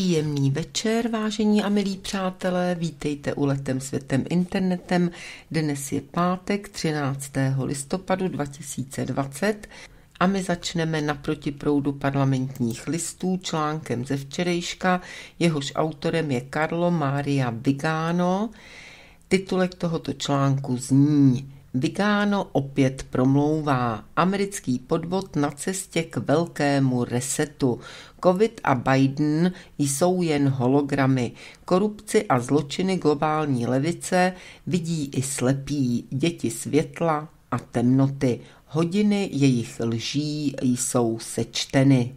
Příjemný večer, vážení a milí přátelé, vítejte u Letem světem internetem. Dnes je pátek 13. listopadu 2020 a my začneme naproti proudu parlamentních listů článkem ze včerejška, jehož autorem je Carlo Maria Vigano. Titulek tohoto článku zní Vigano opět promlouvá. Americký podvod na cestě k velkému resetu. Covid a Biden jsou jen hologramy. Korupci a zločiny globální levice vidí i slepí děti světla a temnoty. Hodiny jejich lží jsou sečteny.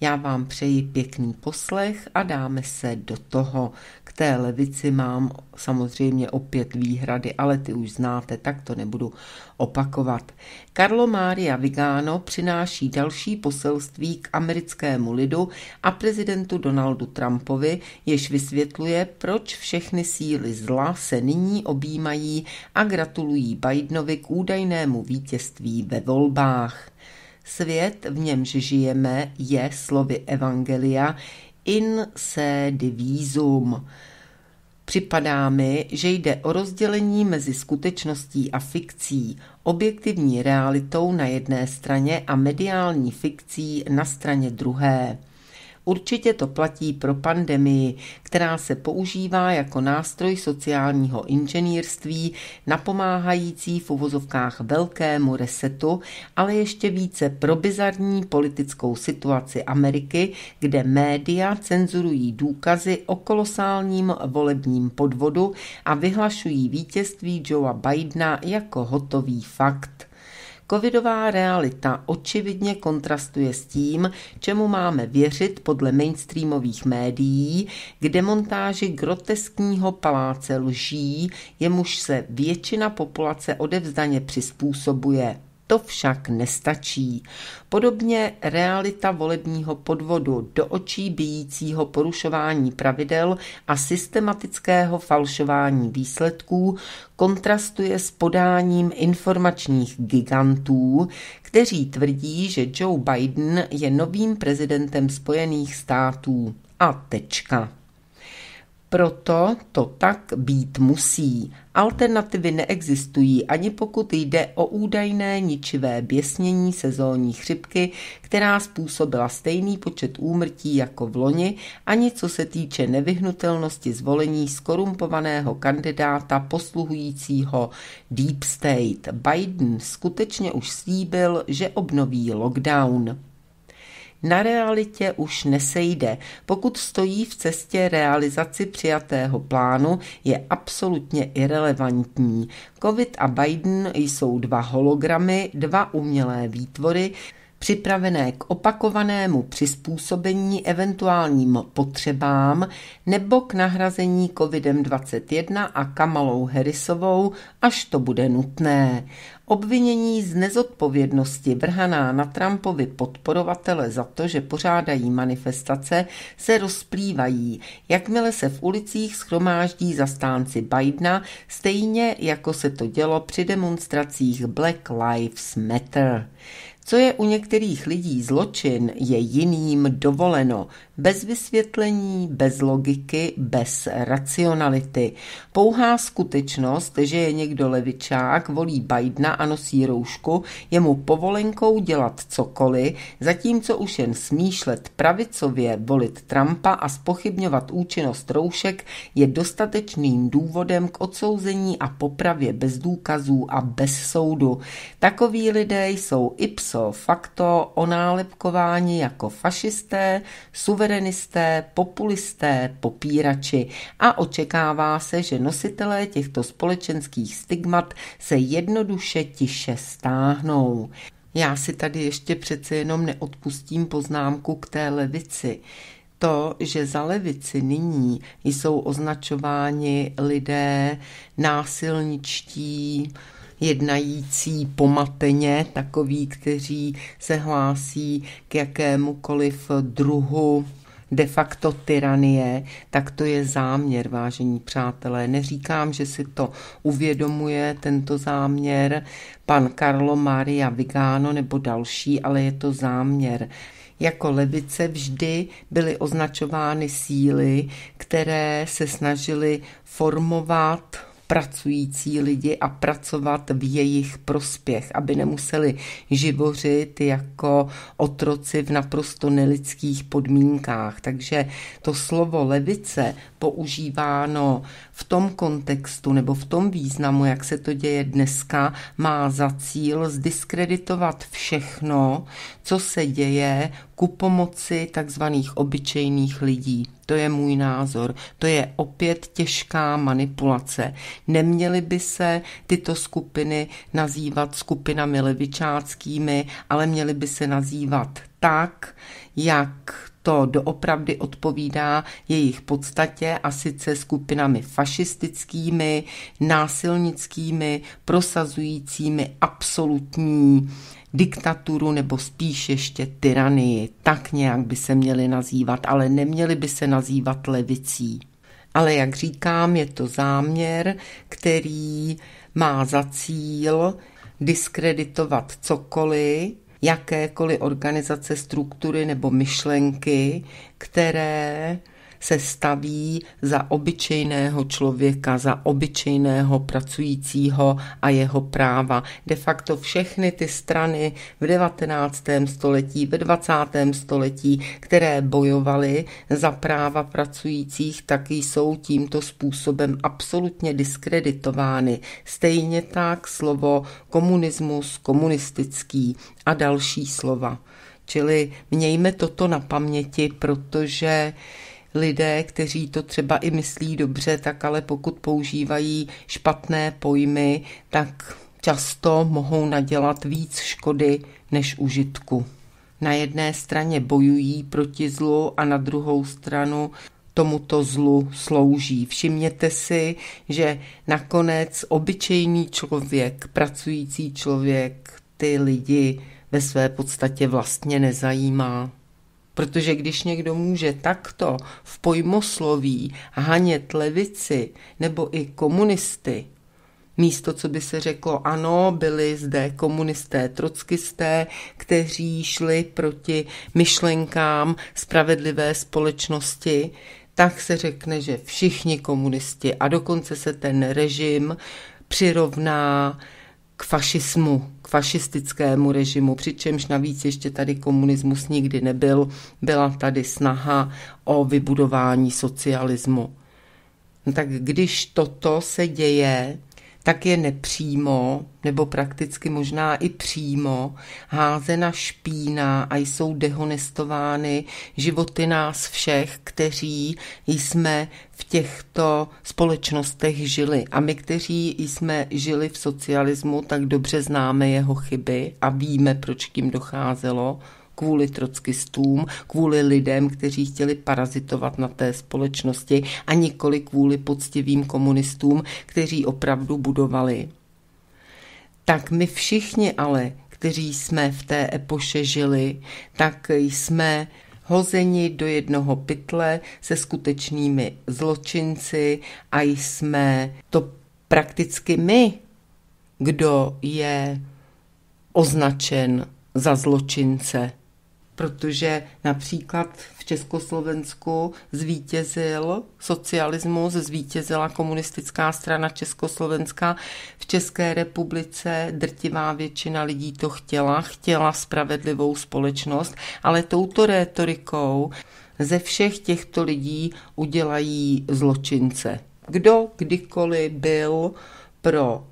Já vám přeji pěkný poslech a dáme se do toho té levici mám samozřejmě opět výhrady, ale ty už znáte, tak to nebudu opakovat. Carlo Maria Vigano přináší další poselství k americkému lidu a prezidentu Donaldu Trumpovi, jež vysvětluje, proč všechny síly zla se nyní objímají a gratulují Bidenovi k údajnému vítězství ve volbách. Svět, v němž žijeme, je slovy Evangelia in se divizum. Připadá mi, že jde o rozdělení mezi skutečností a fikcí, objektivní realitou na jedné straně a mediální fikcí na straně druhé. Určitě to platí pro pandemii, která se používá jako nástroj sociálního inženýrství, napomáhající v uvozovkách velkému resetu, ale ještě více pro bizarní politickou situaci Ameriky, kde média cenzurují důkazy o kolosálním volebním podvodu a vyhlašují vítězství Joea Bidena jako hotový fakt. Covidová realita očividně kontrastuje s tím, čemu máme věřit podle mainstreamových médií, kde montáži groteskního paláce lží, jemuž se většina populace odevzdaně přizpůsobuje. To však nestačí. Podobně realita volebního podvodu, do očí bijícího porušování pravidel a systematického falšování výsledků kontrastuje s podáním informačních gigantů, kteří tvrdí, že Joe Biden je novým prezidentem Spojených států. A tečka. Proto to tak být musí. Alternativy neexistují, ani pokud jde o údajné ničivé běsnění sezónní chřipky, která způsobila stejný počet úmrtí jako v loni, ani co se týče nevyhnutelnosti zvolení skorumpovaného kandidáta posluhujícího Deep State. Biden skutečně už slíbil, že obnoví lockdown na realitě už nesejde. Pokud stojí v cestě realizaci přijatého plánu, je absolutně irrelevantní. COVID a Biden jsou dva hologramy, dva umělé výtvory, připravené k opakovanému přizpůsobení eventuálním potřebám nebo k nahrazení COVID-21 a Kamalou herisovou, až to bude nutné. Obvinění z nezodpovědnosti vrhaná na Trumpovi podporovatele za to, že pořádají manifestace, se rozplývají, jakmile se v ulicích schromáždí zastánci Bidena, stejně jako se to dělo při demonstracích Black Lives Matter. Co je u některých lidí zločin, je jiným dovoleno, bez vysvětlení, bez logiky, bez racionality. Pouhá skutečnost, že je někdo levičák, volí Bidena a nosí roušku, je mu povolenkou dělat cokoliv, zatímco už jen smýšlet pravicově, volit Trumpa a spochybňovat účinnost roušek je dostatečným důvodem k odsouzení a popravě bez důkazů a bez soudu. Takoví lidé jsou ipso Fakto facto nálepkování jako fašisté, suverenisté, populisté, popírači a očekává se, že nositelé těchto společenských stigmat se jednoduše tiše stáhnou. Já si tady ještě přece jenom neodpustím poznámku k té levici. To, že za levici nyní jsou označováni lidé násilničtí, jednající pomateně, takoví, kteří se hlásí k jakémukoliv druhu de facto tyranie, tak to je záměr, vážení přátelé. Neříkám, že si to uvědomuje tento záměr pan Carlo Maria Vigano nebo další, ale je to záměr. Jako levice vždy byly označovány síly, které se snažily formovat pracující lidi a pracovat v jejich prospěch, aby nemuseli živořit jako otroci v naprosto nelidských podmínkách. Takže to slovo levice používáno v tom kontextu nebo v tom významu, jak se to děje dneska, má za cíl zdiskreditovat všechno, co se děje ku pomoci takzvaných obyčejných lidí. To je můj názor. To je opět těžká manipulace. Neměly by se tyto skupiny nazývat skupinami levičáckými, ale měly by se nazývat tak, jak to doopravdy odpovídá jejich podstatě a sice skupinami fašistickými, násilnickými, prosazujícími absolutní diktaturu nebo spíš ještě tyranii. Tak nějak by se měly nazývat, ale neměly by se nazývat levicí. Ale jak říkám, je to záměr, který má za cíl diskreditovat cokoliv, jakékoliv organizace, struktury nebo myšlenky, které se staví za obyčejného člověka, za obyčejného pracujícího a jeho práva. De facto všechny ty strany v 19. století, ve 20. století, které bojovaly za práva pracujících, taky jsou tímto způsobem absolutně diskreditovány. Stejně tak slovo komunismus, komunistický a další slova. Čili mějme toto na paměti, protože lidé, kteří to třeba i myslí dobře, tak ale pokud používají špatné pojmy, tak často mohou nadělat víc škody než užitku. Na jedné straně bojují proti zlu a na druhou stranu tomuto zlu slouží. Všimněte si, že nakonec obyčejný člověk, pracující člověk, ty lidi ve své podstatě vlastně nezajímá. Protože když někdo může takto v pojmosloví hanět levici nebo i komunisty, místo, co by se řeklo, ano, byli zde komunisté, trockisté, kteří šli proti myšlenkám spravedlivé společnosti, tak se řekne, že všichni komunisti a dokonce se ten režim přirovná k fašismu k fašistickému režimu, přičemž navíc ještě tady komunismus nikdy nebyl, byla tady snaha o vybudování socialismu. No tak když toto se děje, tak je nepřímo, nebo prakticky možná i přímo, házena špína a jsou dehonestovány životy nás všech, kteří jsme v těchto společnostech žili. A my, kteří jsme žili v socialismu, tak dobře známe jeho chyby a víme, proč k tím docházelo kvůli trockistům, kvůli lidem, kteří chtěli parazitovat na té společnosti a nikoli kvůli poctivým komunistům, kteří opravdu budovali. Tak my všichni ale, kteří jsme v té epoše žili, tak jsme hozeni do jednoho pytle se skutečnými zločinci a jsme to prakticky my, kdo je označen za zločince protože například v Československu zvítězil socialismus, zvítězila komunistická strana Československa. V České republice drtivá většina lidí to chtěla, chtěla spravedlivou společnost, ale touto rétorikou ze všech těchto lidí udělají zločince. Kdo kdykoliv byl pro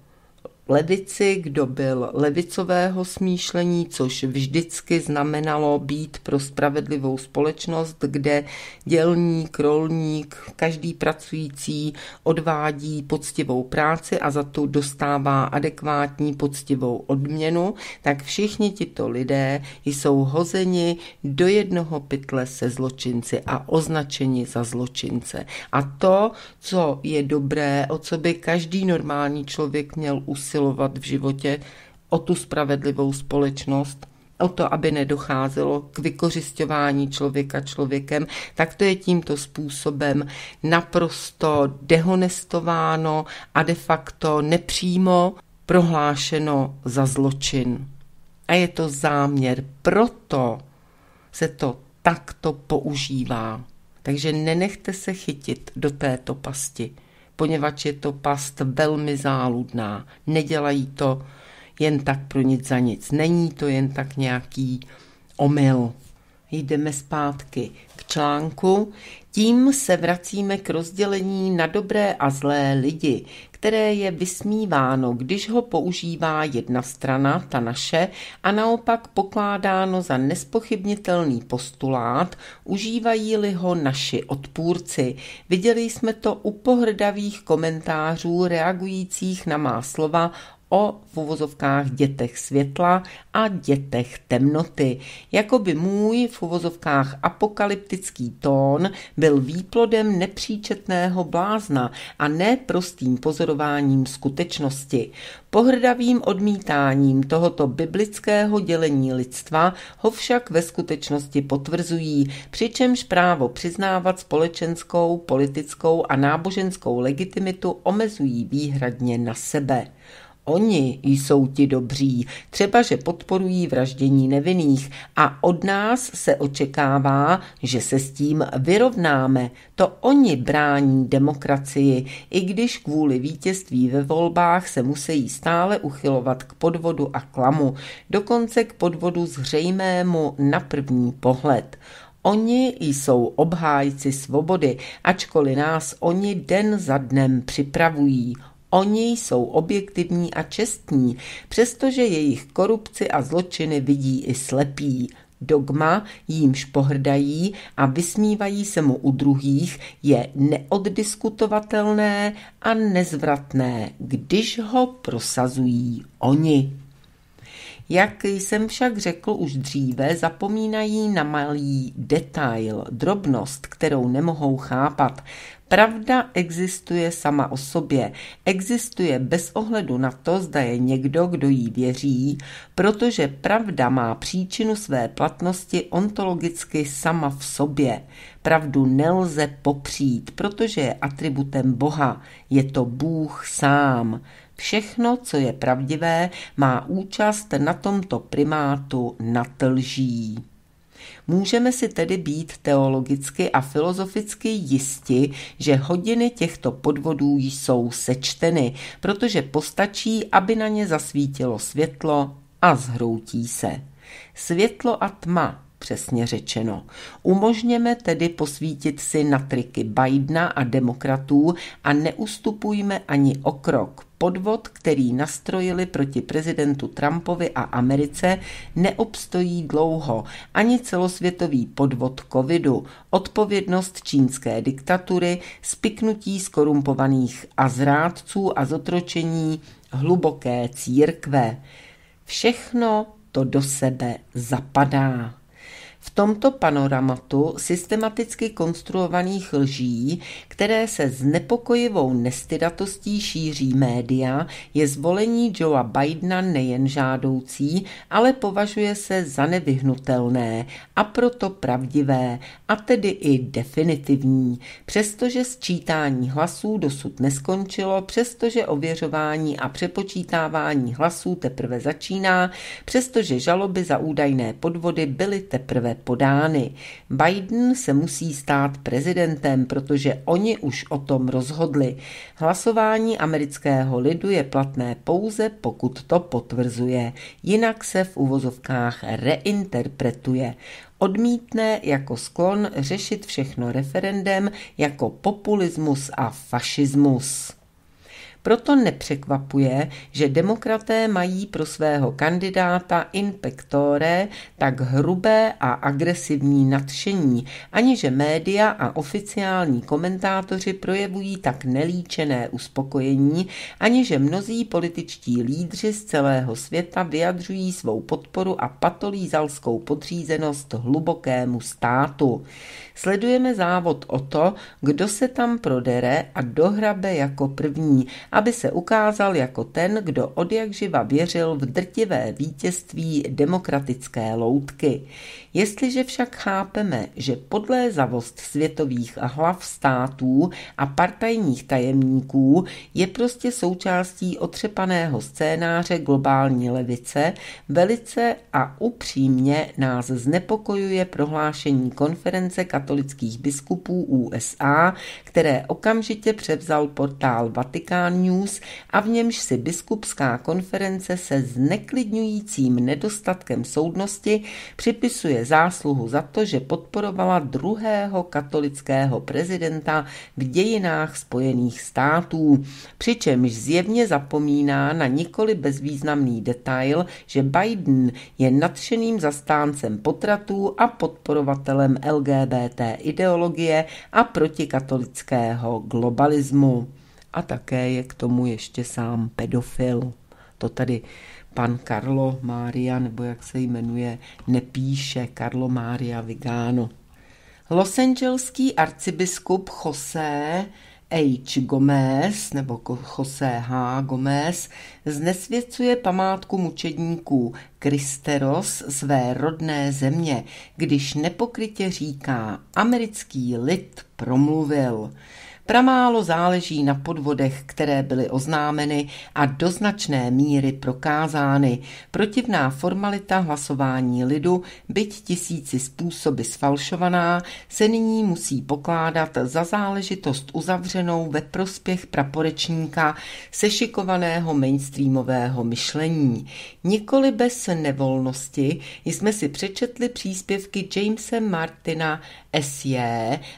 levici, kdo byl levicového smýšlení, což vždycky znamenalo být pro spravedlivou společnost, kde dělník, rolník, každý pracující odvádí poctivou práci a za to dostává adekvátní poctivou odměnu, tak všichni tito lidé jsou hozeni do jednoho pytle se zločinci a označeni za zločince. A to, co je dobré, o co by každý normální člověk měl usilovat, usilovat v životě o tu spravedlivou společnost, o to, aby nedocházelo k vykořišťování člověka člověkem, tak to je tímto způsobem naprosto dehonestováno a de facto nepřímo prohlášeno za zločin. A je to záměr, proto se to takto používá. Takže nenechte se chytit do této pasti poněvadž je to past velmi záludná. Nedělají to jen tak pro nic za nic. Není to jen tak nějaký omyl jdeme zpátky k článku. Tím se vracíme k rozdělení na dobré a zlé lidi, které je vysmíváno, když ho používá jedna strana, ta naše, a naopak pokládáno za nespochybnitelný postulát, užívají-li ho naši odpůrci. Viděli jsme to u pohrdavých komentářů reagujících na má slova o v uvozovkách dětech světla a dětech temnoty. Jakoby můj v uvozovkách apokalyptický tón byl výplodem nepříčetného blázna a ne prostým pozorováním skutečnosti. Pohrdavým odmítáním tohoto biblického dělení lidstva ho však ve skutečnosti potvrzují, přičemž právo přiznávat společenskou, politickou a náboženskou legitimitu omezují výhradně na sebe. Oni jsou ti dobří, třeba že podporují vraždění nevinných a od nás se očekává, že se s tím vyrovnáme. To oni brání demokracii, i když kvůli vítězství ve volbách se musí stále uchylovat k podvodu a klamu, dokonce k podvodu zřejmému na první pohled. Oni jsou obhájci svobody, ačkoliv nás oni den za dnem připravují – Oni jsou objektivní a čestní, přestože jejich korupci a zločiny vidí i slepí. Dogma, jímž pohrdají a vysmívají se mu u druhých, je neoddiskutovatelné a nezvratné, když ho prosazují oni. Jak jsem však řekl už dříve, zapomínají na malý detail, drobnost, kterou nemohou chápat. Pravda existuje sama o sobě. Existuje bez ohledu na to, zda je někdo, kdo jí věří, protože pravda má příčinu své platnosti ontologicky sama v sobě. Pravdu nelze popřít, protože je atributem Boha. Je to Bůh sám. Všechno, co je pravdivé, má účast na tomto primátu na lží. Můžeme si tedy být teologicky a filozoficky jisti, že hodiny těchto podvodů jsou sečteny, protože postačí, aby na ně zasvítilo světlo a zhroutí se. Světlo a tma, přesně řečeno. Umožněme tedy posvítit si na triky Bidena a demokratů a neustupujme ani o krok, podvod, který nastrojili proti prezidentu Trumpovi a Americe, neobstojí dlouho, ani celosvětový podvod covidu, odpovědnost čínské diktatury, spiknutí skorumpovaných a zrádců a zotročení hluboké církve. Všechno to do sebe zapadá v tomto panoramatu systematicky konstruovaných lží, které se s nepokojivou nestydatostí šíří média, je zvolení Joea Bidena nejen žádoucí, ale považuje se za nevyhnutelné a proto pravdivé, a tedy i definitivní, přestože sčítání hlasů dosud neskončilo, přestože ověřování a přepočítávání hlasů teprve začíná, přestože žaloby za údajné podvody byly teprve podány. Biden se musí stát prezidentem, protože oni už o tom rozhodli. Hlasování amerického lidu je platné pouze, pokud to potvrzuje. Jinak se v uvozovkách reinterpretuje odmítne jako sklon řešit všechno referendem jako populismus a fašismus. Proto nepřekvapuje, že demokraté mají pro svého kandidáta in pectore tak hrubé a agresivní nadšení, aniže média a oficiální komentátoři projevují tak nelíčené uspokojení, aniže mnozí političtí lídři z celého světa vyjadřují svou podporu a patolízalskou podřízenost hlubokému státu. Sledujeme závod o to, kdo se tam prodere a dohrabe jako první aby se ukázal jako ten, kdo odjakživa věřil v drtivé vítězství demokratické loutky. Jestliže však chápeme, že podlézavost světových hlav států a partajních tajemníků je prostě součástí otřepaného scénáře globální levice, velice a upřímně nás znepokojuje prohlášení konference katolických biskupů USA, které okamžitě převzal portál Vatikán News a v němž si biskupská konference se zneklidňujícím nedostatkem soudnosti připisuje zásluhu za to, že podporovala druhého katolického prezidenta v dějinách Spojených států, přičemž zjevně zapomíná na nikoli bezvýznamný detail, že Biden je nadšeným zastáncem potratů a podporovatelem LGBT ideologie a protikatolického globalismu. A také je k tomu ještě sám pedofil. To tady pan Carlo Maria, nebo jak se jmenuje, nepíše Carlo Maria Vigano. Angeleský arcibiskup José H. Gomez nebo José H. Gomez znesvěcuje památku mučedníků Kristeros své rodné země, když nepokrytě říká americký lid promluvil. Pramálo záleží na podvodech, které byly oznámeny a do značné míry prokázány. Protivná formalita hlasování lidu, byť tisíci způsoby sfalšovaná, se nyní musí pokládat za záležitost uzavřenou ve prospěch praporečníka sešikovaného mainstreamového myšlení. Nikoli bez nevolnosti jsme si přečetli příspěvky Jamesa Martina SJ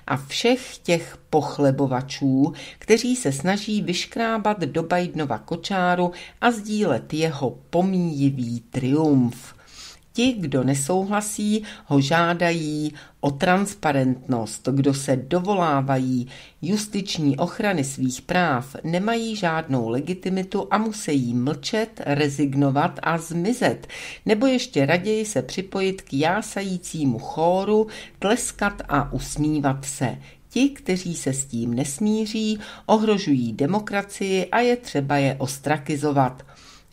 a všech těch pochlebovačů, kteří se snaží vyškrábat do Bidenova kočáru a sdílet jeho pomíjivý triumf. Ti, kdo nesouhlasí, ho žádají o transparentnost, kdo se dovolávají justiční ochrany svých práv, nemají žádnou legitimitu a musí mlčet, rezignovat a zmizet, nebo ještě raději se připojit k jásajícímu chóru, tleskat a usmívat se. Ti, kteří se s tím nesmíří, ohrožují demokracii a je třeba je ostrakizovat.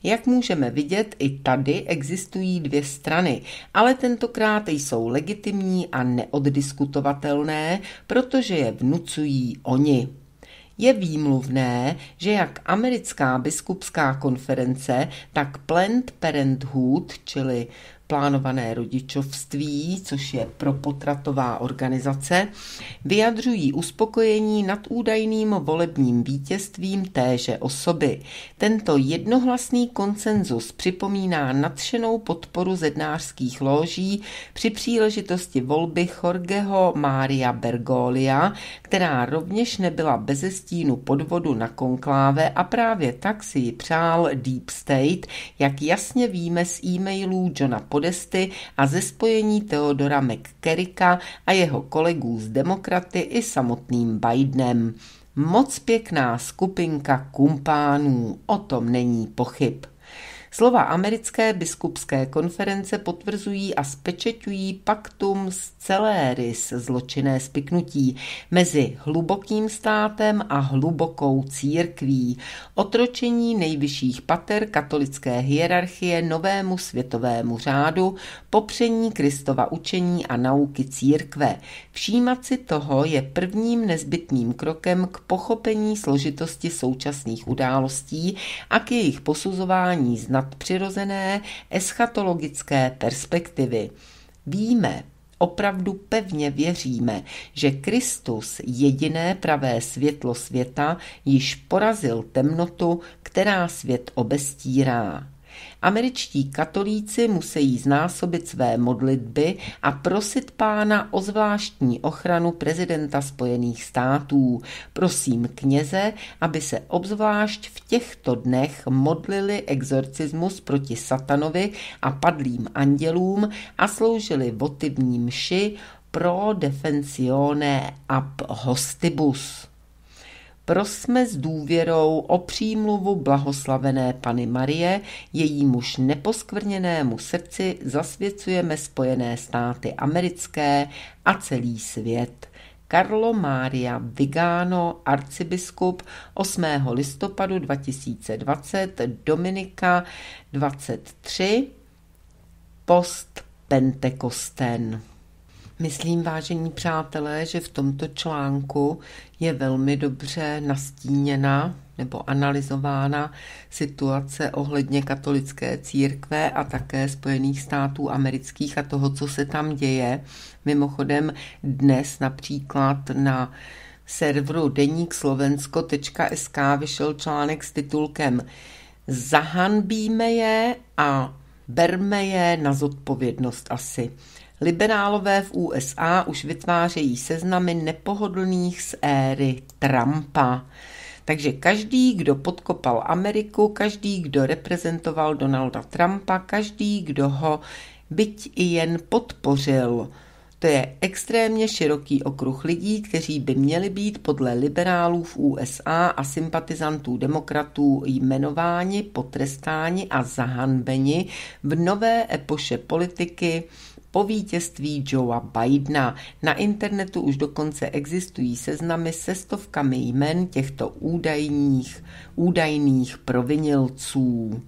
Jak můžeme vidět, i tady existují dvě strany, ale tentokrát jsou legitimní a neoddiskutovatelné, protože je vnucují oni. Je výmluvné, že jak americká biskupská konference, tak Planned Parenthood, čili plánované rodičovství, což je propotratová organizace, vyjadřují uspokojení nad údajným volebním vítězstvím téže osoby. Tento jednohlasný konsenzus připomíná nadšenou podporu zednářských lóží při příležitosti volby Jorgeho Mária Bergolia, která rovněž nebyla bez stínu podvodu na konkláve a právě tak si ji přál Deep State, jak jasně víme z e-mailů Johna Pod Podesty a ze spojení Teodora McCarricka a jeho kolegů z Demokraty i samotným Bidenem. Moc pěkná skupinka kumpánů, o tom není pochyb. Slova americké biskupské konference potvrzují a spečeťují paktum z rys zločinné spiknutí mezi hlubokým státem a hlubokou církví, otročení nejvyšších pater katolické hierarchie novému světovému řádu, popření Kristova učení a nauky církve. Všímat si toho je prvním nezbytným krokem k pochopení složitosti současných událostí a k jejich posuzování znat nadpřirozené eschatologické perspektivy. Víme, opravdu pevně věříme, že Kristus, jediné pravé světlo světa, již porazil temnotu, která svět obestírá. Američtí katolíci musí znásobit své modlitby a prosit pána o zvláštní ochranu prezidenta Spojených států. Prosím kněze, aby se obzvlášť v těchto dnech modlili exorcismus proti satanovi a padlým andělům a sloužili votivní mši pro defensione ab hostibus prosme s důvěrou o přímluvu blahoslavené Pany Marie, její muž neposkvrněnému srdci zasvěcujeme Spojené státy americké a celý svět. Carlo Maria Vigano, arcibiskup 8. listopadu 2020, Dominika 23, post Pentekosten. Myslím, vážení přátelé, že v tomto článku je velmi dobře nastíněna nebo analyzována situace ohledně katolické církve a také Spojených států amerických a toho, co se tam děje. Mimochodem dnes například na serveru deníkslovensko.sk vyšel článek s titulkem Zahanbíme je a berme je na zodpovědnost asi. Liberálové v USA už vytvářejí seznamy nepohodlných z éry Trumpa. Takže každý, kdo podkopal Ameriku, každý, kdo reprezentoval Donalda Trumpa, každý, kdo ho byť i jen podpořil, to je extrémně široký okruh lidí, kteří by měli být podle liberálů v USA a sympatizantů demokratů jmenováni, potrestáni a zahanbeni v nové epoše politiky po vítězství Joea Bidena. Na internetu už dokonce existují seznamy se stovkami jmen těchto údajných, údajných provinilců.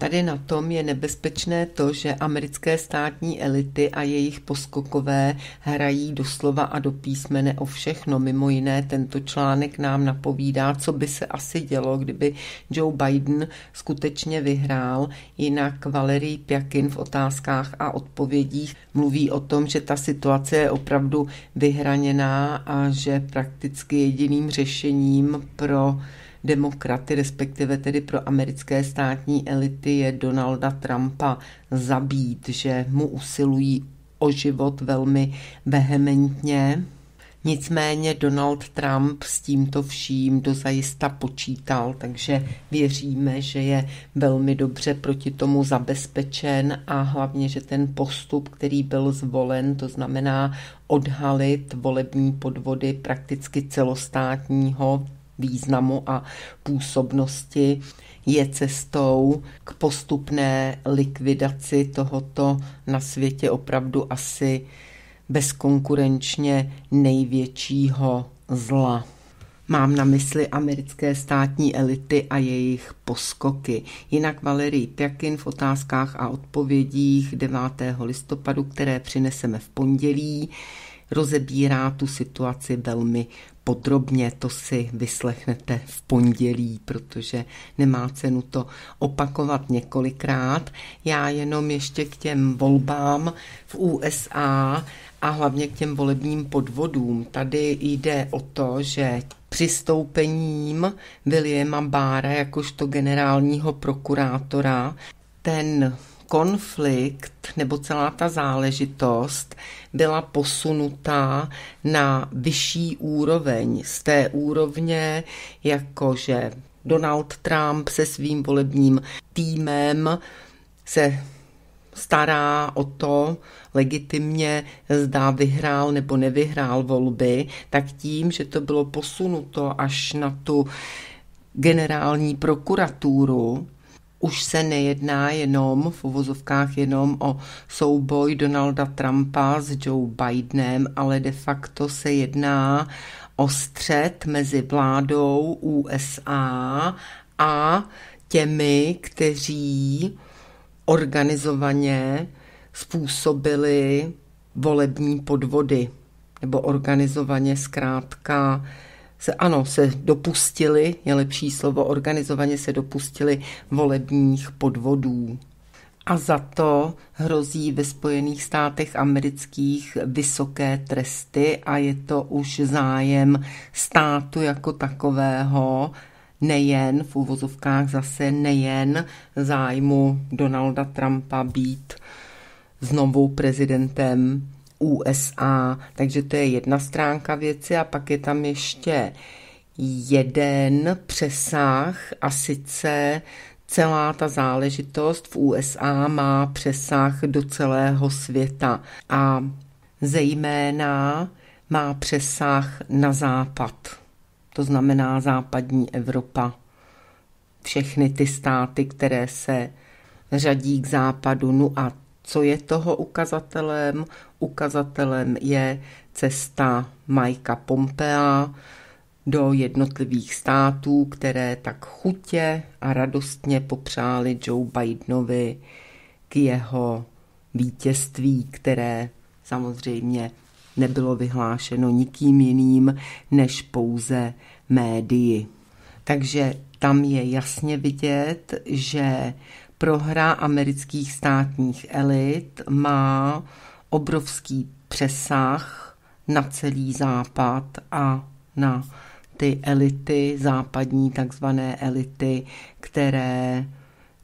Tady na tom je nebezpečné to, že americké státní elity a jejich poskokové hrají doslova a do písmene o všechno. Mimo jiné tento článek nám napovídá, co by se asi dělo, kdyby Joe Biden skutečně vyhrál. Jinak Valerie Pjakin v otázkách a odpovědích mluví o tom, že ta situace je opravdu vyhraněná a že prakticky jediným řešením pro demokraty, respektive tedy pro americké státní elity je Donalda Trumpa zabít, že mu usilují o život velmi vehementně. Nicméně Donald Trump s tímto vším dozajista počítal, takže věříme, že je velmi dobře proti tomu zabezpečen a hlavně, že ten postup, který byl zvolen, to znamená odhalit volební podvody prakticky celostátního významu a působnosti je cestou k postupné likvidaci tohoto na světě opravdu asi bezkonkurenčně největšího zla. Mám na mysli americké státní elity a jejich poskoky. Jinak Valerii Pjakin v otázkách a odpovědích 9. listopadu, které přineseme v pondělí, rozebírá tu situaci velmi podrobně, to si vyslechnete v pondělí, protože nemá cenu to opakovat několikrát. Já jenom ještě k těm volbám v USA a hlavně k těm volebním podvodům. Tady jde o to, že přistoupením Williama Bára jakožto generálního prokurátora ten konflikt nebo celá ta záležitost byla posunutá na vyšší úroveň z té úrovně, jakože Donald Trump se svým volebním týmem se stará o to legitimně, zdá vyhrál nebo nevyhrál volby, tak tím, že to bylo posunuto až na tu generální prokuraturu, už se nejedná jenom v uvozovkách jenom o souboj Donalda Trumpa s Joe Bidenem, ale de facto se jedná o střed mezi vládou USA a těmi, kteří organizovaně způsobili volební podvody nebo organizovaně zkrátka se, ano, se dopustili, je lepší slovo, organizovaně se dopustili volebních podvodů. A za to hrozí ve Spojených státech amerických vysoké tresty a je to už zájem státu jako takového, nejen v uvozovkách zase nejen zájmu Donalda Trumpa být znovu prezidentem USA. Takže to je jedna stránka věci a pak je tam ještě jeden přesah a sice celá ta záležitost v USA má přesah do celého světa a zejména má přesah na západ, to znamená západní Evropa. Všechny ty státy, které se řadí k západu, no a co je toho ukazatelem. Ukazatelem je cesta Majka Pompea do jednotlivých států, které tak chutě a radostně popřáli Joe Bidenovi k jeho vítězství, které samozřejmě nebylo vyhlášeno nikým jiným než pouze médii. Takže tam je jasně vidět, že prohra amerických státních elit má obrovský přesah na celý západ a na ty elity, západní takzvané elity, které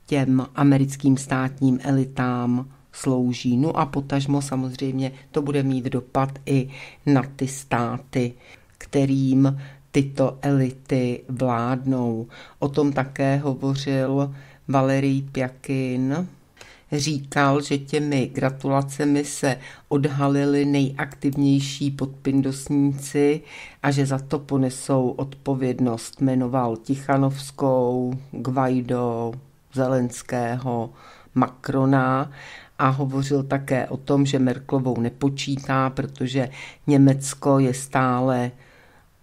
těm americkým státním elitám slouží. No a potažmo samozřejmě to bude mít dopad i na ty státy, kterým tyto elity vládnou. O tom také hovořil Valery Pjakin, říkal, že těmi gratulacemi se odhalili nejaktivnější podpindosníci a že za to ponesou odpovědnost. Jmenoval Tichanovskou, Gvajdo, Zelenského, Macrona a hovořil také o tom, že Merklovou nepočítá, protože Německo je stále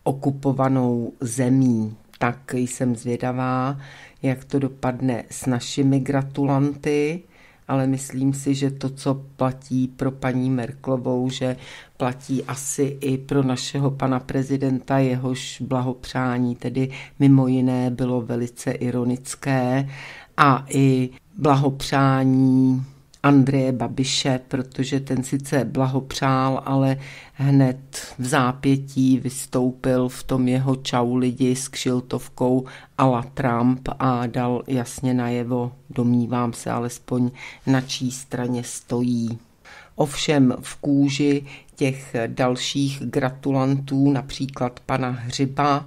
okupovanou zemí. Tak jsem zvědavá, jak to dopadne s našimi gratulanty, ale myslím si, že to, co platí pro paní Merklovou, že platí asi i pro našeho pana prezidenta, jehož blahopřání tedy mimo jiné bylo velice ironické a i blahopřání Andreje Babiše, protože ten sice blahopřál, ale hned v zápětí vystoupil v tom jeho čau lidi s kšiltovkou ala Trump a dal jasně najevo, domnívám se alespoň, na čí straně stojí. Ovšem v kůži těch dalších gratulantů, například pana Hřiba,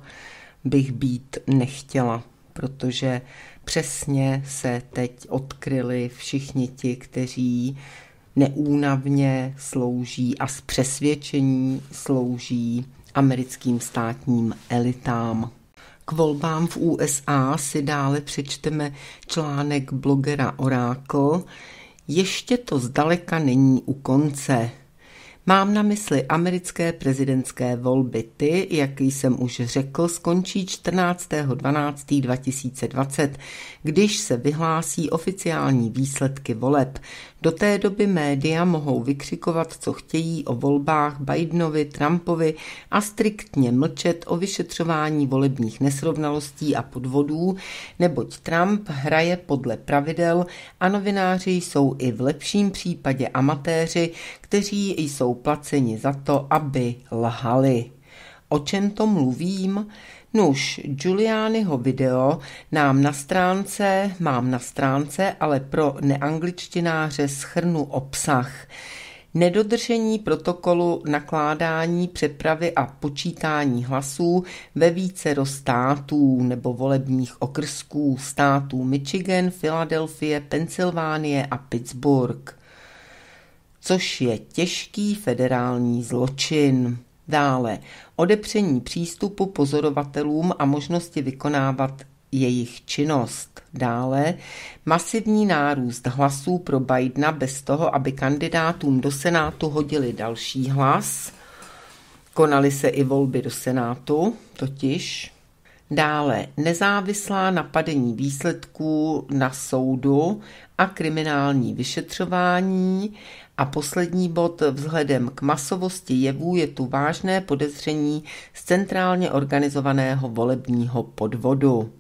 bych být nechtěla, protože Přesně se teď odkryli všichni ti, kteří neúnavně slouží a z přesvědčení slouží americkým státním elitám. K volbám v USA si dále přečteme článek blogera Oracle. Ještě to zdaleka není u konce. Mám na mysli americké prezidentské volby. Ty, jak jsem už řekl, skončí 14.12.2020, když se vyhlásí oficiální výsledky voleb. Do té doby média mohou vykřikovat, co chtějí o volbách Bidenovi, Trumpovi a striktně mlčet o vyšetřování volebních nesrovnalostí a podvodů, neboť Trump hraje podle pravidel a novináři jsou i v lepším případě amatéři, kteří jsou placeni za to, aby lhali. O čem to mluvím? Nuž, Giulianiho video nám na stránce, mám na stránce, ale pro neangličtináře schrnu obsah. Nedodržení protokolu nakládání, přepravy a počítání hlasů ve vícero států nebo volebních okrsků států Michigan, Filadelfie, Pensylvánie a Pittsburgh, což je těžký federální zločin. Dále odepření přístupu pozorovatelům a možnosti vykonávat jejich činnost. Dále masivní nárůst hlasů pro Bidena bez toho, aby kandidátům do Senátu hodili další hlas. Konaly se i volby do Senátu, totiž. Dále nezávislá napadení výsledků na soudu a kriminální vyšetřování a poslední bod, vzhledem k masovosti jevů je tu vážné podezření z centrálně organizovaného volebního podvodu.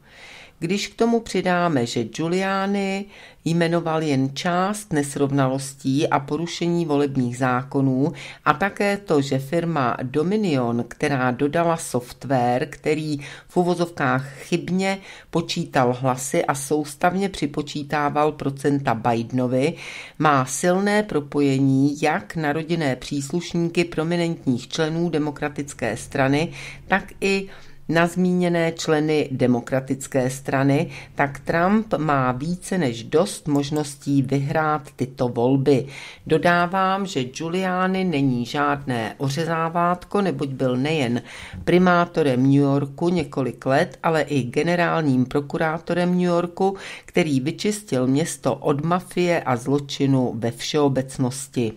Když k tomu přidáme, že Giuliani jmenoval jen část nesrovnalostí a porušení volebních zákonů a také to, že firma Dominion, která dodala software, který v uvozovkách chybně počítal hlasy a soustavně připočítával procenta Bidenovi, má silné propojení jak na rodinné příslušníky prominentních členů demokratické strany, tak i na zmíněné členy demokratické strany, tak Trump má více než dost možností vyhrát tyto volby. Dodávám, že Giuliani není žádné ořezávátko, neboť byl nejen primátorem New Yorku několik let, ale i generálním prokurátorem New Yorku, který vyčistil město od mafie a zločinu ve všeobecnosti.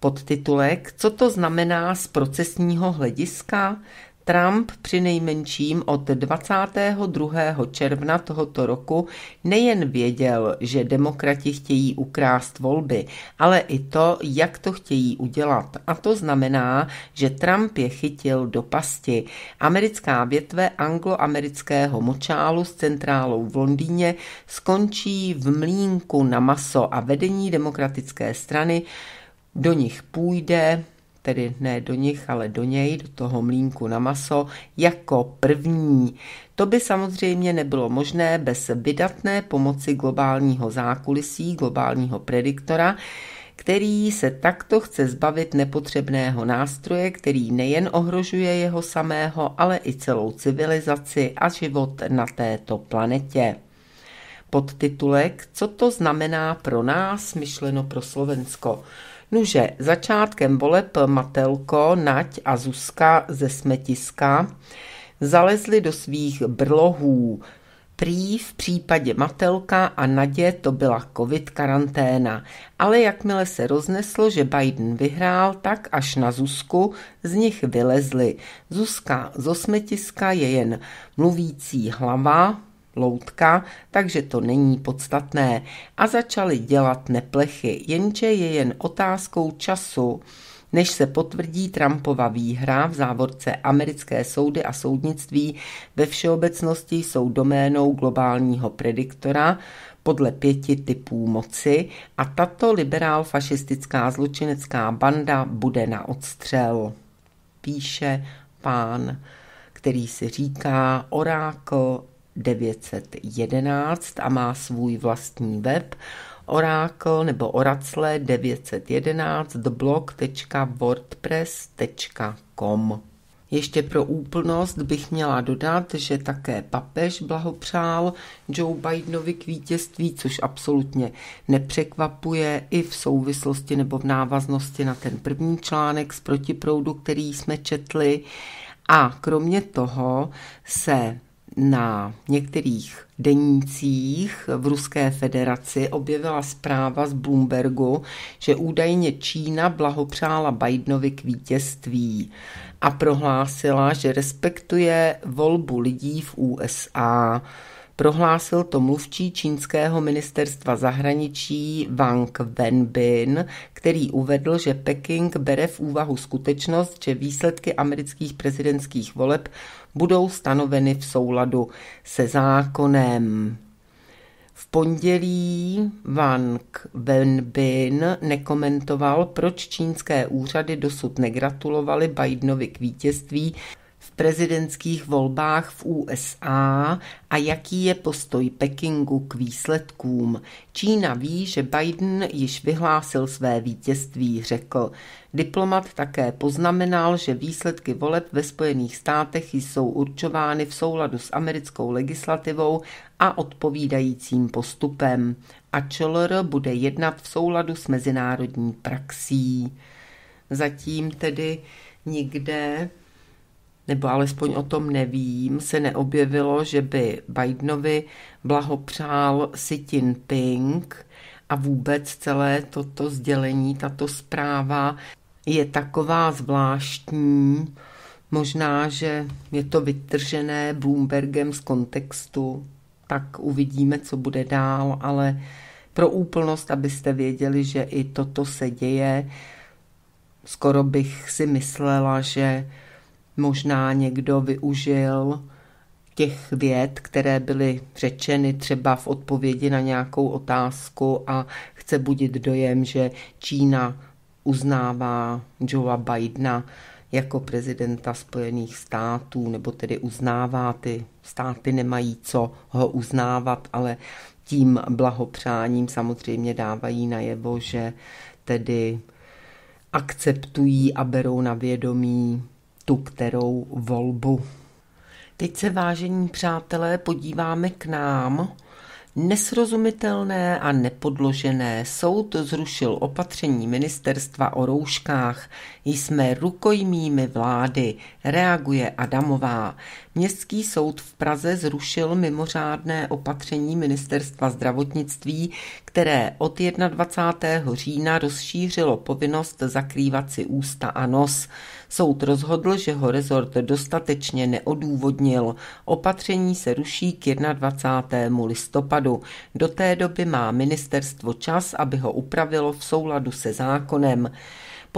Podtitulek Co to znamená z procesního hlediska? Trump při nejmenším od 22. června tohoto roku nejen věděl, že demokrati chtějí ukrást volby, ale i to, jak to chtějí udělat. A to znamená, že Trump je chytil do pasti. Americká větve angloamerického močálu s centrálou v Londýně skončí v mlínku na maso a vedení demokratické strany do nich půjde tedy ne do nich, ale do něj, do toho mlínku na maso, jako první. To by samozřejmě nebylo možné bez vydatné pomoci globálního zákulisí, globálního prediktora, který se takto chce zbavit nepotřebného nástroje, který nejen ohrožuje jeho samého, ale i celou civilizaci a život na této planetě. Podtitulek Co to znamená pro nás, myšleno pro Slovensko. Nuže, začátkem voleb Matelko, Nať a Zuzka ze Smetiska zalezli do svých brlohů. Prý v případě Matelka a Nadě to byla covid karanténa, ale jakmile se rozneslo, že Biden vyhrál, tak až na Zuzku z nich vylezli. Zuzka z osmetiska je jen mluvící hlava, loutka, takže to není podstatné. A začali dělat neplechy, jenže je jen otázkou času, než se potvrdí Trumpova výhra v závorce americké soudy a soudnictví ve všeobecnosti jsou doménou globálního prediktora, podle pěti typů moci a tato liberál-fašistická zločinecká banda bude na odstřel. Píše pán, který si říká orákl 911 a má svůj vlastní web Oracle nebo Oracle 911 blog.wordpress.com. Ještě pro úplnost bych měla dodat, že také papež blahopřál Joe Bidenovi k vítězství, což absolutně nepřekvapuje i v souvislosti nebo v návaznosti na ten první článek z protiproudu, který jsme četli. A kromě toho se na některých denících v Ruské federaci objevila zpráva z Bloombergu, že údajně Čína blahopřála Bidenovi k vítězství a prohlásila, že respektuje volbu lidí v USA. Prohlásil to mluvčí čínského ministerstva zahraničí Wang Wenbin, který uvedl, že Peking bere v úvahu skutečnost, že výsledky amerických prezidentských voleb budou stanoveny v souladu se zákonem. V pondělí Wang Wenbin nekomentoval, proč čínské úřady dosud negratulovaly Bidenovi k vítězství prezidentských volbách v USA a jaký je postoj Pekingu k výsledkům. Čína ví, že Biden již vyhlásil své vítězství, řekl. Diplomat také poznamenal, že výsledky voleb ve Spojených státech jsou určovány v souladu s americkou legislativou a odpovídajícím postupem a ČLR bude jednat v souladu s mezinárodní praxí. Zatím tedy nikde nebo alespoň o tom nevím, se neobjevilo, že by Bidenovi blahopřál Xi Jinping a vůbec celé toto sdělení, tato zpráva je taková zvláštní, možná, že je to vytržené Bloombergem z kontextu, tak uvidíme, co bude dál, ale pro úplnost, abyste věděli, že i toto se děje, skoro bych si myslela, že možná někdo využil těch věd, které byly řečeny třeba v odpovědi na nějakou otázku a chce budit dojem, že Čína uznává Joea Bidena jako prezidenta Spojených států, nebo tedy uznává ty státy, nemají co ho uznávat, ale tím blahopřáním samozřejmě dávají najevo, že tedy akceptují a berou na vědomí tu kterou volbu. Teď se, vážení přátelé, podíváme k nám. Nesrozumitelné a nepodložené soud zrušil opatření ministerstva o rouškách. Jsme rukojmími vlády, reaguje Adamová. Městský soud v Praze zrušil mimořádné opatření ministerstva zdravotnictví, které od 21. října rozšířilo povinnost zakrývat si ústa a nos. Soud rozhodl, že ho rezort dostatečně neodůvodnil. Opatření se ruší k 21. listopadu. Do té doby má ministerstvo čas, aby ho upravilo v souladu se zákonem.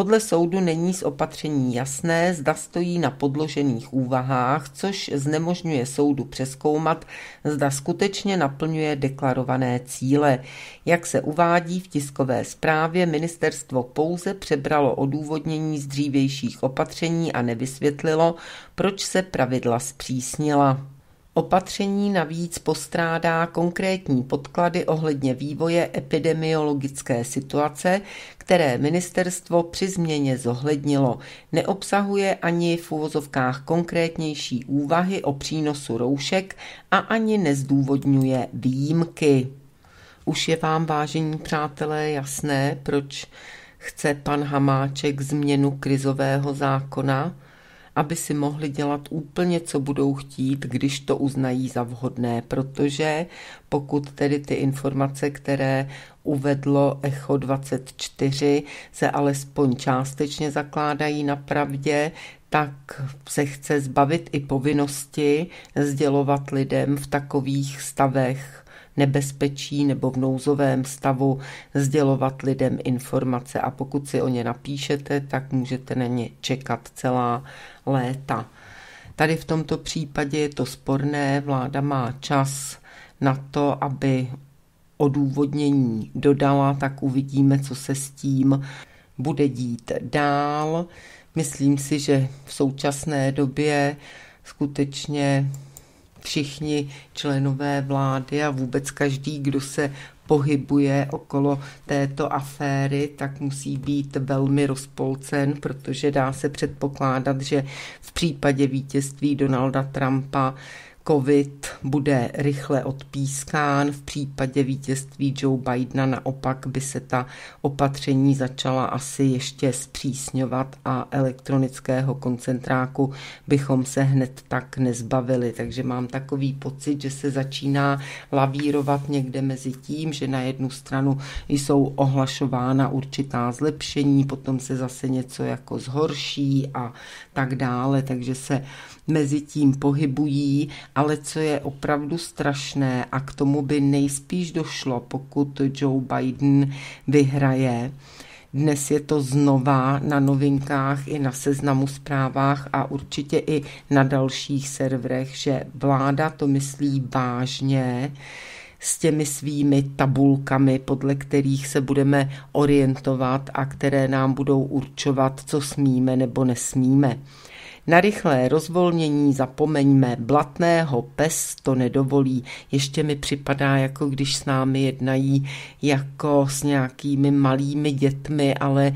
Podle soudu není z opatření jasné, zda stojí na podložených úvahách, což znemožňuje soudu přeskoumat, zda skutečně naplňuje deklarované cíle. Jak se uvádí v tiskové zprávě, ministerstvo pouze přebralo odůvodnění z dřívějších opatření a nevysvětlilo, proč se pravidla zpřísnila. Opatření navíc postrádá konkrétní podklady ohledně vývoje epidemiologické situace, které ministerstvo při změně zohlednilo. Neobsahuje ani v úvozovkách konkrétnější úvahy o přínosu roušek a ani nezdůvodňuje výjimky. Už je vám, vážení přátelé, jasné, proč chce pan Hamáček změnu krizového zákona? aby si mohli dělat úplně, co budou chtít, když to uznají za vhodné, protože pokud tedy ty informace, které uvedlo Echo 24, se alespoň částečně zakládají na pravdě, tak se chce zbavit i povinnosti sdělovat lidem v takových stavech nebezpečí nebo v nouzovém stavu sdělovat lidem informace a pokud si o ně napíšete, tak můžete na ně čekat celá léta. Tady v tomto případě je to sporné, vláda má čas na to, aby odůvodnění dodala, tak uvidíme, co se s tím bude dít dál. Myslím si, že v současné době skutečně všichni členové vlády a vůbec každý, kdo se pohybuje okolo této aféry, tak musí být velmi rozpolcen, protože dá se předpokládat, že v případě vítězství Donalda Trumpa COVID bude rychle odpískán. V případě vítězství Joe Bidena naopak by se ta opatření začala asi ještě zpřísňovat a elektronického koncentráku bychom se hned tak nezbavili. Takže mám takový pocit, že se začíná lavírovat někde mezi tím, že na jednu stranu jsou ohlašována určitá zlepšení, potom se zase něco jako zhorší a tak dále, takže se mezi tím pohybují, ale co je opravdu strašné a k tomu by nejspíš došlo, pokud Joe Biden vyhraje, dnes je to znova na novinkách i na seznamu zprávách a určitě i na dalších serverech, že vláda to myslí vážně s těmi svými tabulkami, podle kterých se budeme orientovat a které nám budou určovat, co smíme nebo nesmíme. Na rychlé rozvolnění zapomeňme, blatného pes to nedovolí. Ještě mi připadá, jako když s námi jednají jako s nějakými malými dětmi, ale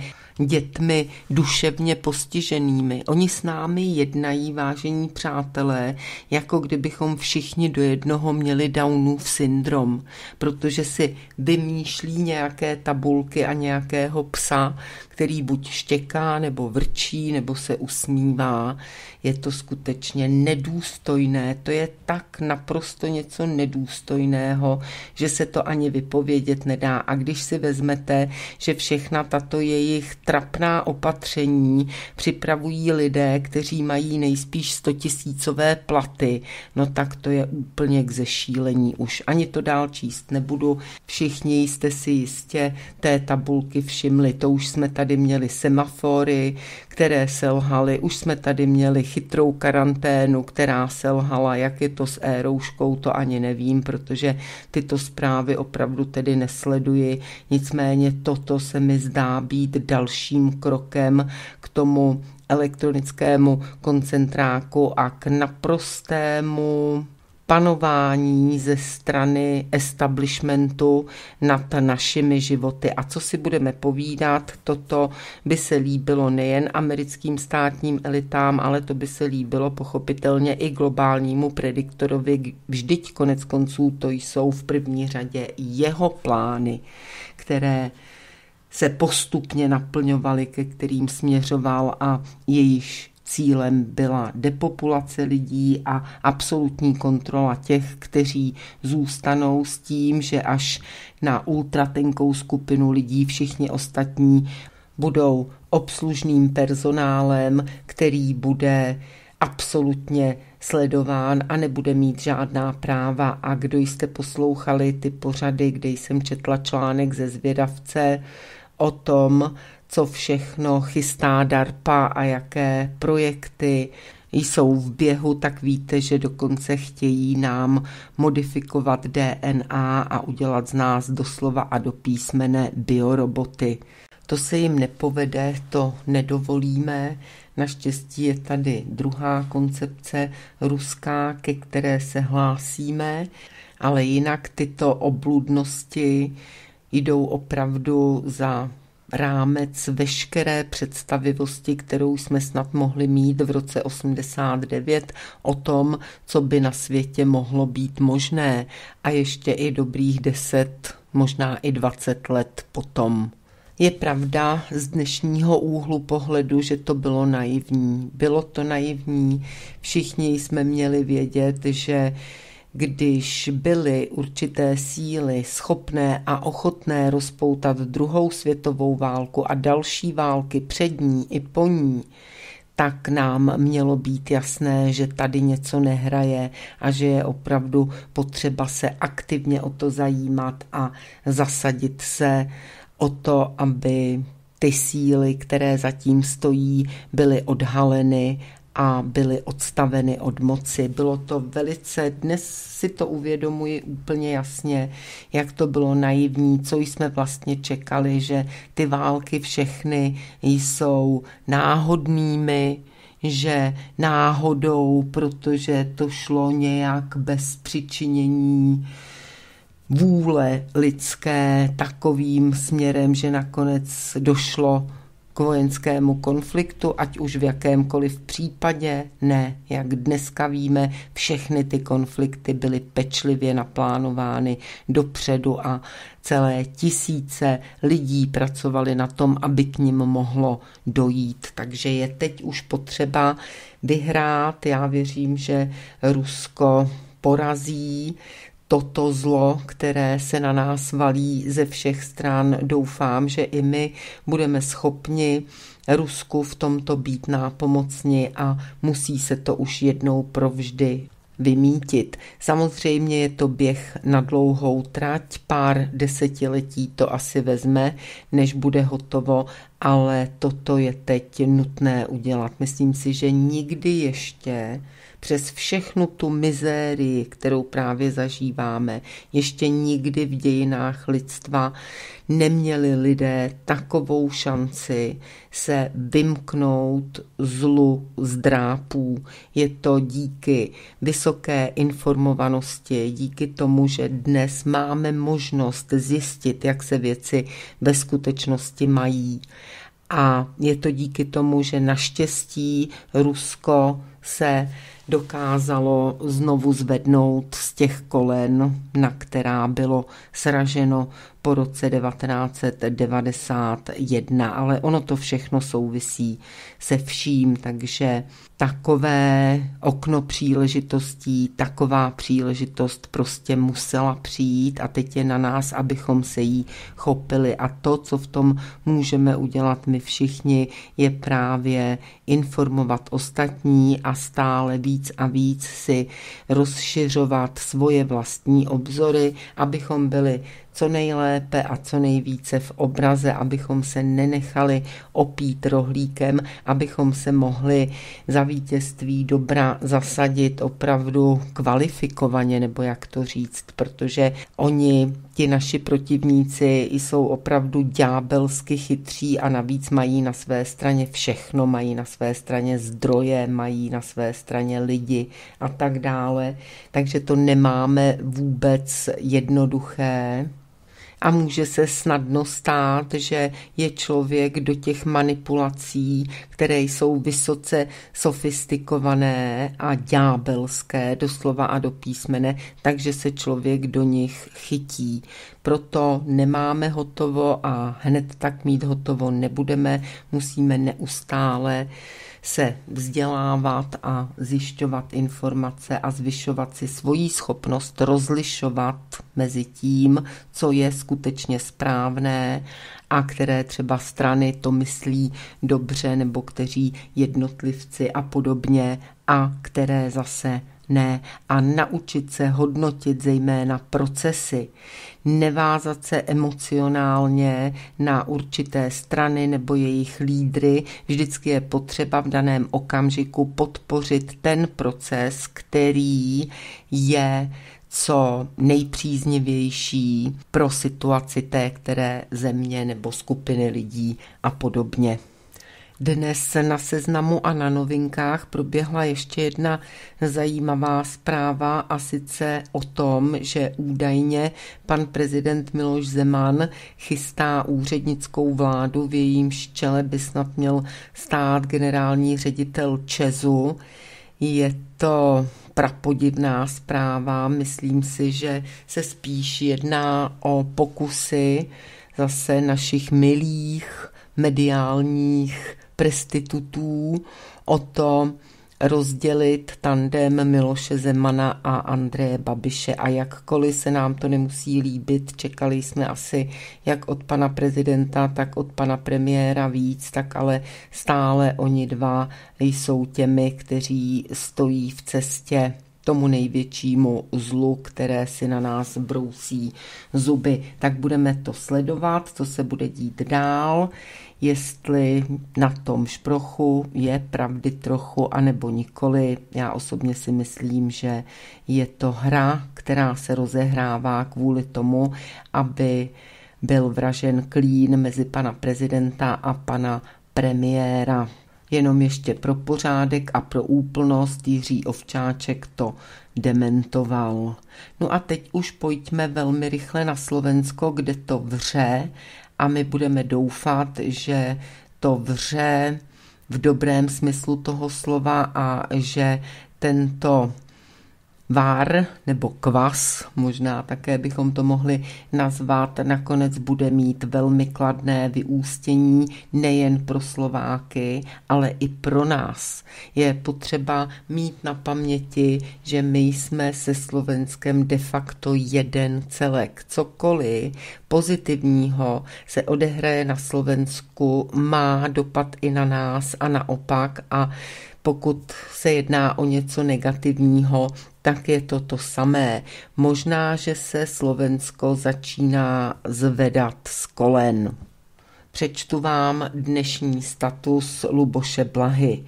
dětmi duševně postiženými. Oni s námi jednají, vážení přátelé, jako kdybychom všichni do jednoho měli Downův syndrom, protože si vymýšlí nějaké tabulky a nějakého psa, který buď štěká, nebo vrčí, nebo se usmívá. Je to skutečně nedůstojné. To je tak naprosto něco nedůstojného, že se to ani vypovědět nedá. A když si vezmete, že všechna tato jejich trapná opatření připravují lidé, kteří mají nejspíš 100 tisícové platy, no tak to je úplně k zešílení už. Ani to dál číst nebudu. Všichni jste si jistě té tabulky všimli, to už jsme tady tady měli semafory, které selhaly, už jsme tady měli chytrou karanténu, která selhala, jak je to s e to ani nevím, protože tyto zprávy opravdu tedy nesleduji. Nicméně toto se mi zdá být dalším krokem k tomu elektronickému koncentráku a k naprostému panování ze strany establishmentu nad našimi životy. A co si budeme povídat, toto by se líbilo nejen americkým státním elitám, ale to by se líbilo pochopitelně i globálnímu prediktorovi. Vždyť konec konců to jsou v první řadě jeho plány, které se postupně naplňovaly, ke kterým směřoval a jejich Cílem byla depopulace lidí a absolutní kontrola těch, kteří zůstanou s tím, že až na ultratenkou skupinu lidí všichni ostatní budou obslužným personálem, který bude absolutně sledován a nebude mít žádná práva. A kdo jste poslouchali ty pořady, kde jsem četla článek ze Zvědavce o tom, co všechno chystá DARPA a jaké projekty jsou v běhu, tak víte, že dokonce chtějí nám modifikovat DNA a udělat z nás doslova a do písmene bioroboty. To se jim nepovede, to nedovolíme. Naštěstí je tady druhá koncepce ruská, ke které se hlásíme, ale jinak tyto obludnosti jdou opravdu za rámec veškeré představivosti, kterou jsme snad mohli mít v roce 89 o tom, co by na světě mohlo být možné a ještě i dobrých 10, možná i 20 let potom. Je pravda z dnešního úhlu pohledu, že to bylo naivní. Bylo to naivní. Všichni jsme měli vědět, že když byly určité síly schopné a ochotné rozpoutat druhou světovou válku a další války před ní i po ní, tak nám mělo být jasné, že tady něco nehraje a že je opravdu potřeba se aktivně o to zajímat a zasadit se o to, aby ty síly, které zatím stojí, byly odhaleny a byly odstaveny od moci. Bylo to velice, dnes si to uvědomuji úplně jasně, jak to bylo naivní, co jsme vlastně čekali, že ty války všechny jsou náhodnými, že náhodou, protože to šlo nějak bez přičinění vůle lidské takovým směrem, že nakonec došlo k vojenskému konfliktu, ať už v jakémkoliv případě. Ne, jak dneska víme, všechny ty konflikty byly pečlivě naplánovány dopředu a celé tisíce lidí pracovali na tom, aby k ním mohlo dojít. Takže je teď už potřeba vyhrát. Já věřím, že Rusko porazí toto zlo, které se na nás valí ze všech stran. Doufám, že i my budeme schopni Rusku v tomto být nápomocni a musí se to už jednou provždy vymítit. Samozřejmě je to běh na dlouhou trať, pár desetiletí to asi vezme, než bude hotovo, ale toto je teď nutné udělat. Myslím si, že nikdy ještě přes všechnu tu mizérii, kterou právě zažíváme. Ještě nikdy v dějinách lidstva neměli lidé takovou šanci se vymknout zlu z drápů. Je to díky vysoké informovanosti, díky tomu, že dnes máme možnost zjistit, jak se věci ve skutečnosti mají. A je to díky tomu, že naštěstí Rusko se dokázalo znovu zvednout z těch kolen, na která bylo sraženo po roce 1991, ale ono to všechno souvisí se vším, takže takové okno příležitostí, taková příležitost prostě musela přijít a teď je na nás, abychom se jí chopili. A to, co v tom můžeme udělat my všichni, je právě informovat ostatní a stále víc a víc si rozšiřovat svoje vlastní obzory, abychom byli co nejlépe a co nejvíce v obraze, abychom se nenechali opít rohlíkem, abychom se mohli za vítězství dobra zasadit opravdu kvalifikovaně, nebo jak to říct, protože oni, ti naši protivníci, jsou opravdu ďábelsky chytří a navíc mají na své straně všechno, mají na své straně zdroje, mají na své straně lidi a tak dále. Takže to nemáme vůbec jednoduché a může se snadno stát, že je člověk do těch manipulací, které jsou vysoce sofistikované a ďábelské, doslova a do písmene, takže se člověk do nich chytí. Proto nemáme hotovo a hned tak mít hotovo nebudeme, musíme neustále se vzdělávat a zjišťovat informace a zvyšovat si svoji schopnost rozlišovat mezi tím, co je skutečně správné a které třeba strany to myslí dobře nebo kteří jednotlivci a podobně a které zase ne a naučit se hodnotit zejména procesy nevázat se emocionálně na určité strany nebo jejich lídry. Vždycky je potřeba v daném okamžiku podpořit ten proces, který je co nejpříznivější pro situaci té které země nebo skupiny lidí a podobně. Dnes na seznamu a na novinkách proběhla ještě jedna zajímavá zpráva a sice o tom, že údajně pan prezident Miloš Zeman chystá úřednickou vládu, v jejím čele by snad měl stát generální ředitel Čezu. Je to prapodivná zpráva, myslím si, že se spíš jedná o pokusy zase našich milých mediálních prestitutů o to rozdělit tandem Miloše Zemana a Andreje Babiše. A jakkoliv se nám to nemusí líbit, čekali jsme asi jak od pana prezidenta, tak od pana premiéra víc, tak ale stále oni dva jsou těmi, kteří stojí v cestě tomu největšímu zlu, které si na nás brousí zuby. Tak budeme to sledovat, co se bude dít dál jestli na tom šprochu je pravdy trochu, anebo nikoli. Já osobně si myslím, že je to hra, která se rozehrává kvůli tomu, aby byl vražen klín mezi pana prezidenta a pana premiéra. Jenom ještě pro pořádek a pro úplnost Jiří Ovčáček to dementoval. No a teď už pojďme velmi rychle na Slovensko, kde to vře a my budeme doufat, že to vře v dobrém smyslu toho slova a že tento vár nebo kvas, možná také bychom to mohli nazvat, nakonec bude mít velmi kladné vyústění nejen pro Slováky, ale i pro nás. Je potřeba mít na paměti, že my jsme se Slovenskem de facto jeden celek. Cokoliv pozitivního se odehraje na Slovensku, má dopad i na nás a naopak a pokud se jedná o něco negativního, tak je to to samé. Možná, že se Slovensko začíná zvedat z kolen. Přečtu vám dnešní status Luboše Blahy.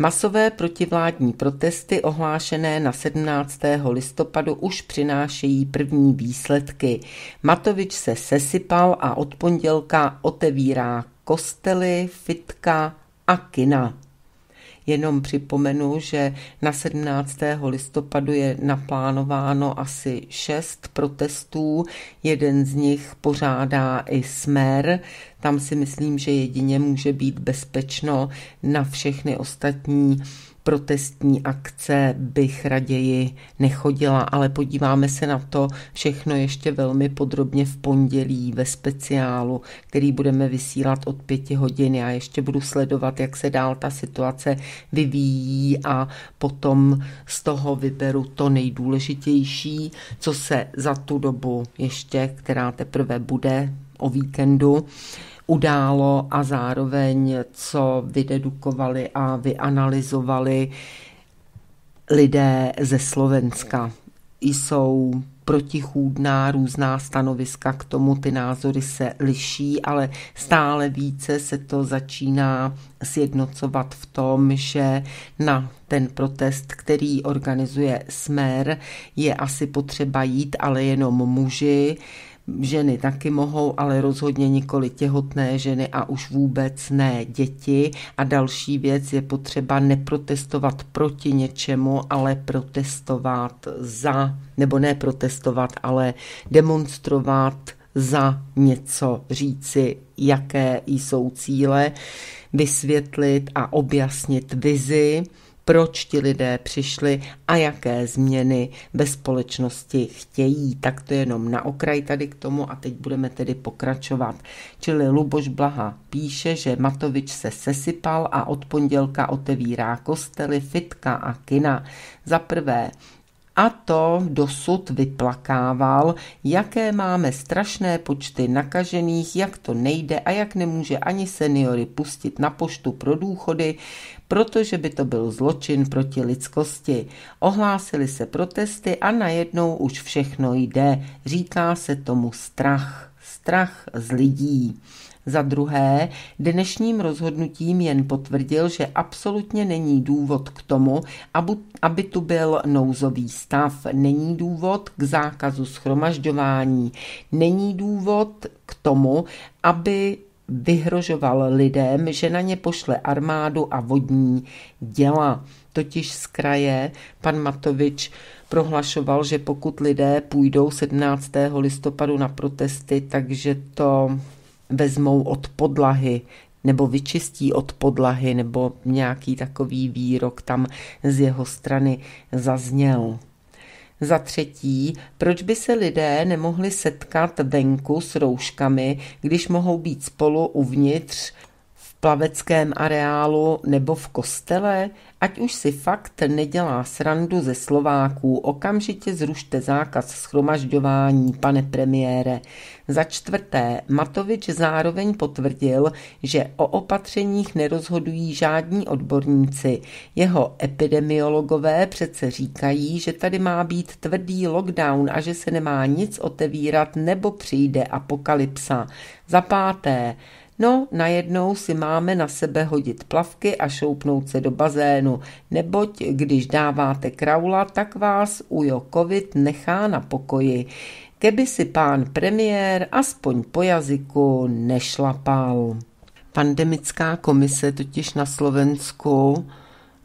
Masové protivládní protesty ohlášené na 17. listopadu už přinášejí první výsledky. Matovič se sesypal a od pondělka otevírá kostely, fitka a kina. Jenom připomenu, že na 17. listopadu je naplánováno asi šest protestů. Jeden z nich pořádá i Smer. Tam si myslím, že jedině může být bezpečno na všechny ostatní protestní akce bych raději nechodila, ale podíváme se na to všechno ještě velmi podrobně v pondělí ve speciálu, který budeme vysílat od pěti hodin. Já ještě budu sledovat, jak se dál ta situace vyvíjí a potom z toho vyberu to nejdůležitější, co se za tu dobu ještě, která teprve bude o víkendu, událo a zároveň, co vydedukovali a vyanalizovali lidé ze Slovenska. Jsou protichůdná různá stanoviska k tomu, ty názory se liší, ale stále více se to začíná sjednocovat v tom, že na ten protest, který organizuje Smer, je asi potřeba jít, ale jenom muži. Ženy taky mohou, ale rozhodně nikoli těhotné ženy a už vůbec ne děti. A další věc je potřeba neprotestovat proti něčemu, ale protestovat za, nebo ne protestovat, ale demonstrovat za něco, říci, jaké jsou cíle, vysvětlit a objasnit vizi proč ti lidé přišli a jaké změny ve společnosti chtějí. Tak to jenom na okraj tady k tomu a teď budeme tedy pokračovat. Čili Luboš Blaha píše, že Matovič se sesypal a od pondělka otevírá kostely, fitka a kina. Za prvé, a to dosud vyplakával, jaké máme strašné počty nakažených, jak to nejde a jak nemůže ani seniory pustit na poštu pro důchody protože by to byl zločin proti lidskosti. ohlásili se protesty a najednou už všechno jde. Říká se tomu strach. Strach z lidí. Za druhé, dnešním rozhodnutím jen potvrdil, že absolutně není důvod k tomu, aby tu byl nouzový stav. Není důvod k zákazu schromažďování. Není důvod k tomu, aby vyhrožoval lidem, že na ně pošle armádu a vodní děla. Totiž z kraje pan Matovič prohlašoval, že pokud lidé půjdou 17. listopadu na protesty, takže to vezmou od podlahy nebo vyčistí od podlahy, nebo nějaký takový výrok tam z jeho strany zazněl. Za třetí, proč by se lidé nemohli setkat venku s rouškami, když mohou být spolu uvnitř plaveckém areálu nebo v kostele, ať už si fakt nedělá srandu ze Slováků, okamžitě zrušte zákaz schromažďování, pane premiére. Za čtvrté, Matovič zároveň potvrdil, že o opatřeních nerozhodují žádní odborníci. Jeho epidemiologové přece říkají, že tady má být tvrdý lockdown a že se nemá nic otevírat nebo přijde apokalypsa. Za páté, No, najednou si máme na sebe hodit plavky a šoupnout se do bazénu, neboť když dáváte kraula, tak vás ujo covid nechá na pokoji. Keby si pán premiér aspoň po jazyku nešlapal. Pandemická komise totiž na Slovensku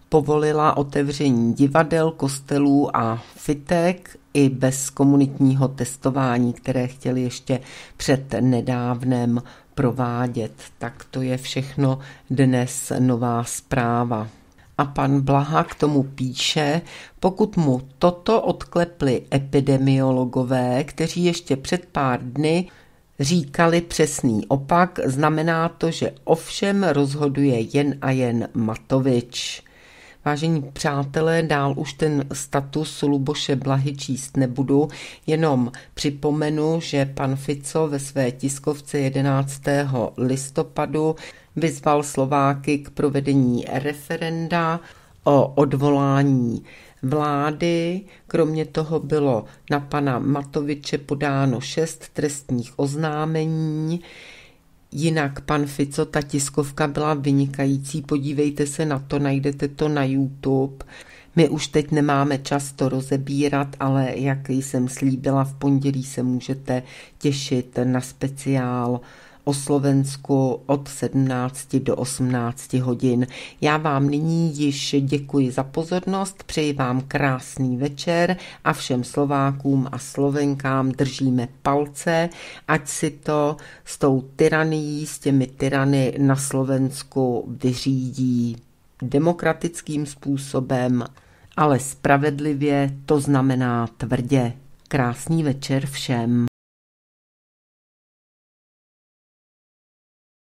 povolila otevření divadel, kostelů a fitek i bez komunitního testování, které chtěli ještě před nedávnem provádět. Tak to je všechno dnes nová zpráva. A pan Blaha k tomu píše, pokud mu toto odklepli epidemiologové, kteří ještě před pár dny říkali přesný opak, znamená to, že ovšem rozhoduje jen a jen Matovič. Vážení přátelé, dál už ten status Luboše Blahy číst nebudu, jenom připomenu, že pan Fico ve své tiskovce 11. listopadu vyzval Slováky k provedení referenda o odvolání vlády. Kromě toho bylo na pana Matoviče podáno šest trestních oznámení. Jinak, pan Fico, ta tiskovka byla vynikající, podívejte se na to, najdete to na YouTube. My už teď nemáme čas to rozebírat, ale jak jsem slíbila, v pondělí se můžete těšit na speciál o Slovensku od 17 do 18 hodin. Já vám nyní již děkuji za pozornost, přeji vám krásný večer a všem Slovákům a Slovenkám držíme palce, ať si to s tou tyranií, s těmi tyrany na Slovensku vyřídí demokratickým způsobem, ale spravedlivě, to znamená tvrdě. Krásný večer všem.